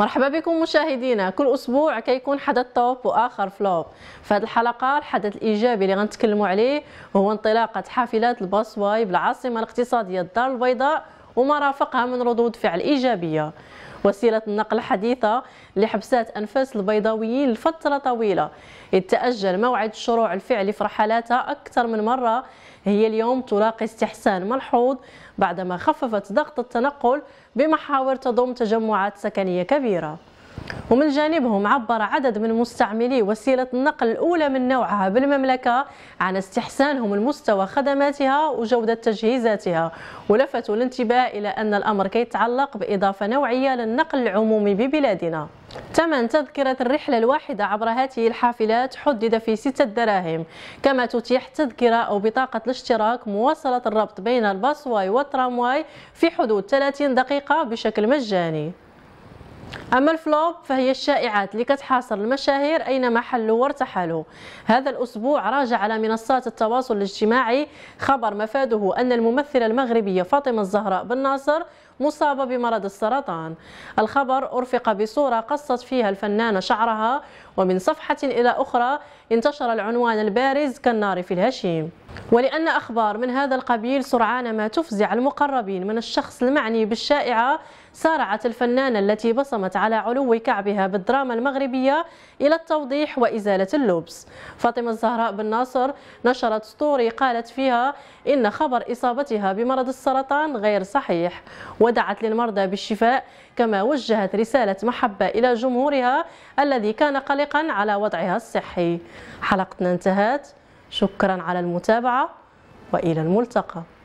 مرحبا بكم مشاهدينا كل اسبوع كيكون حدث توب واخر فلوب في هذه الحلقه الحدث الايجابي اللي غنتكلموا عليه هو انطلاقه حافلات واي بالعاصمه الاقتصاديه الدار البيضاء وما رافقها من ردود فعل ايجابيه وسيلة النقل حديثة لحبسات أنفاس البيضاويين لفترة طويلة إذ تأجل موعد الشروع الفعلي في رحلاتها أكثر من مرة هي اليوم تلاقي استحسان ملحوظ بعدما خففت ضغط التنقل بمحاور تضم تجمعات سكنية كبيرة ومن جانبهم عبر عدد من مستعملي وسيلة النقل الأولى من نوعها بالمملكة عن استحسانهم لمستوى خدماتها وجودة تجهيزاتها ولفتوا الانتباه إلى أن الأمر كيتعلق بإضافة نوعية للنقل العمومي ببلادنا ثمن تذكرة الرحلة الواحدة عبر هذه الحافلات حدد في ستة دراهم كما تتيح تذكرة أو بطاقة الاشتراك مواصلة الربط بين الباصواي والترامواي في حدود 30 دقيقة بشكل مجاني أما الفلوب فهي الشائعات اللي كتحاصر المشاهير أينما حلوا وارتحلوا هذا الأسبوع راجع على منصات التواصل الاجتماعي خبر مفاده أن الممثلة المغربية فاطمة الزهراء بن ناصر مصابة بمرض السرطان الخبر أرفق بصورة قصت فيها الفنانة شعرها ومن صفحة إلى أخرى انتشر العنوان البارز كالنار في الهشيم ولأن أخبار من هذا القبيل سرعان ما تفزع المقربين من الشخص المعني بالشائعة سارعت الفنانة التي بصمت على علو كعبها بالدراما المغربية إلى التوضيح وإزالة اللبس فاطمة الزهراء بن ناصر نشرت ستوري قالت فيها إن خبر إصابتها بمرض السرطان غير صحيح ودعت للمرضى بالشفاء كما وجهت رسالة محبة إلى جمهورها الذي كان قلقا على وضعها الصحي حلقتنا انتهت شكرا على المتابعة وإلى الملتقى